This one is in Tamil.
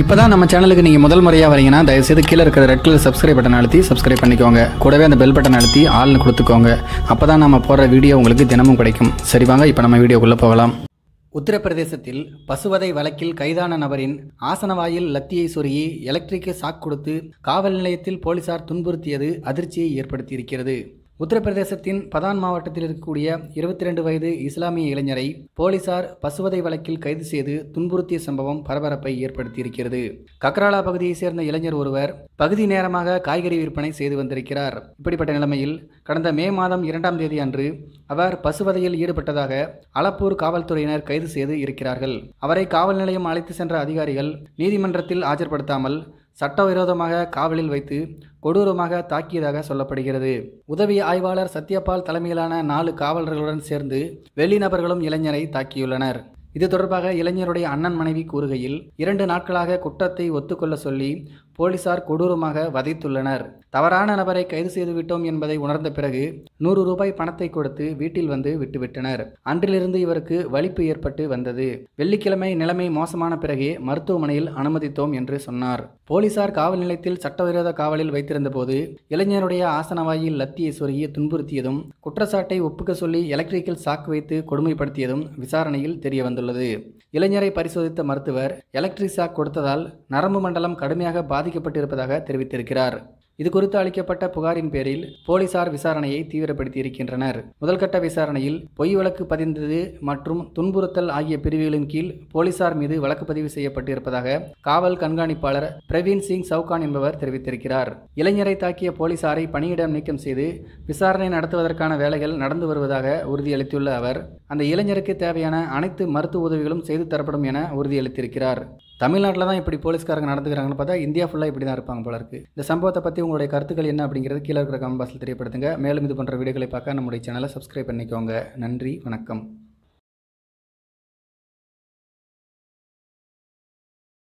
இப்போ தான் நம்ம சேனலுக்கு நீங்கள் முதல் முறையாக வரீங்கன்னா தயவுசெய்து கீழே இருக்கிற ரெட் கலர் சப்ஸ்கிரைப் பட்டன் அழுத்தி சப்ஸ்கிரைப் பண்ணிக்கோங்க கூடவே அந்த பெல் பட்டன் அழுத்தி ஆள்னு கொடுத்துக்கோங்க அப்போ தான் நம்ம போடுற வீடியோ உங்களுக்கு தினமும் கிடைக்கும் சரி வாங்க இப்போ நம்ம வீடியோக்குள்ளே போகலாம் உத்தரப்பிரதேசத்தில் பசுவதை வழக்கில் கைதான நபரின் ஆசனவாயில் லத்தியை சொருகி எலக்ட்ரிக்கு சாக் கொடுத்து காவல் நிலையத்தில் போலீசார் துன்புறுத்தியது அதிர்ச்சியை ஏற்படுத்தியிருக்கிறது உத்தரப்பிரதேசத்தின் பதான் மாவட்டத்தில் இருக்கக்கூடிய இருபத்தி ரெண்டு வயது இஸ்லாமிய இளைஞரை போலீசார் பசுவதை வழக்கில் கைது செய்து துன்புறுத்திய சம்பவம் பரபரப்பை ஏற்படுத்தியிருக்கிறது கக்ராலா பகுதியைச் சேர்ந்த இளைஞர் ஒருவர் பகுதி நேரமாக காய்கறி விற்பனை செய்து வந்திருக்கிறார் இப்படிப்பட்ட நிலைமையில் கடந்த மே மாதம் இரண்டாம் தேதி அன்று அவர் பசுவதையில் ஈடுபட்டதாக அலப்பூர் காவல்துறையினர் கைது செய்து இருக்கிறார்கள் அவரை காவல் நிலையம் அழைத்து சென்ற அதிகாரிகள் நீதிமன்றத்தில் ஆஜர்படுத்தாமல் சட்டவிரோதமாக காவலில் வைத்து கொடூரமாக தாக்கியதாக சொல்லப்படுகிறது உதவி ஆய்வாளர் சத்யபால் தலைமையிலான நாலு காவலர்களுடன் சேர்ந்து வெளிநபர்களும் இளைஞரை தாக்கியுள்ளனர் இது தொடர்பாக இளைஞருடைய அண்ணன் மனைவி கூறுகையில் இரண்டு நாட்களாக குற்றத்தை ஒத்துக்கொள்ள சொல்லி போலீசார் கொடூரமாக வதைத்துள்ளனர் தவறான நபரை கைது செய்துவிட்டோம் என்பதை உணர்ந்த பிறகு நூறு ரூபாய் பணத்தை கொடுத்து வீட்டில் வந்து விட்டுவிட்டனர் அன்றிலிருந்து இவருக்கு வலிப்பு ஏற்பட்டு வந்தது வெள்ளிக்கிழமை நிலைமை மோசமான பிறகே மருத்துவமனையில் அனுமதித்தோம் என்று சொன்னார் போலீசார் காவல் நிலையத்தில் சட்டவிரோத காவலில் வைத்திருந்த போது இளைஞருடைய ஆசனவாயில் லத்தியை சொருகி துன்புறுத்தியதும் குற்றச்சாட்டை ஒப்புக்க சொல்லி எலக்ட்ரிக்கல் சாக்கு வைத்து கொடுமைப்படுத்தியதும் விசாரணையில் தெரிய வந்துள்ளது இளைஞரை பரிசோதித்த மருத்துவர் எலக்ட்ரிக் சாக் கொடுத்ததால் நரம்பு மண்டலம் கடுமையாக பாதி பாதிக்கப்பட்டிருப்பதாக தெரிவித்திருக்கிறார் இது குறித்து அளிக்கப்பட்ட புகாரின் பேரில் போலீசார் விசாரணையை தீவிரப்படுத்தி இருக்கின்றனர் முதல்கட்ட விசாரணையில் பொய் வழக்கு பதிந்தது மற்றும் துன்புறுத்தல் ஆகிய பிரிவுகளின் கீழ் போலீசார் மீது வழக்கு பதிவு செய்யப்பட்டிருப்பதாக காவல் கண்காணிப்பாளர் பிரவீன் சிங் சவுகான் என்பவர் தெரிவித்திருக்கிறார் இளைஞரை தாக்கிய போலீசாரை பணியிடம் நீக்கம் செய்து விசாரணை நடத்துவதற்கான வேலைகள் நடந்து வருவதாக உறுதியளித்துள்ள அவர் அந்த இளைஞருக்கு தேவையான அனைத்து மருத்துவ உதவிகளும் செய்து தரப்படும் என உறுதியளித்திருக்கிறார் தமிழ்நாட்டில் தான் இப்படி போலீஸ்காரங்க நடந்துக்கிறாங்கன்னு பார்த்தா இந்தியா ஃபுல்லாக இப்படி தான் இருப்பாங்க போல இருக்குது இந்த சம்பவத்தை பற்றி உங்களுடைய கருத்துக்கள் என்ன அப்படிங்கிறது கீழே இருக்கிற கமெண்ட் பாக்ஸில் தெரியப்படுத்துங்க மேலும் இது போன்ற வீடியோக்களை பார்க்க நம்முடைய சேனலை சப்ஸ்கிரைப் பண்ணிக்கோங்க நன்றி வணக்கம்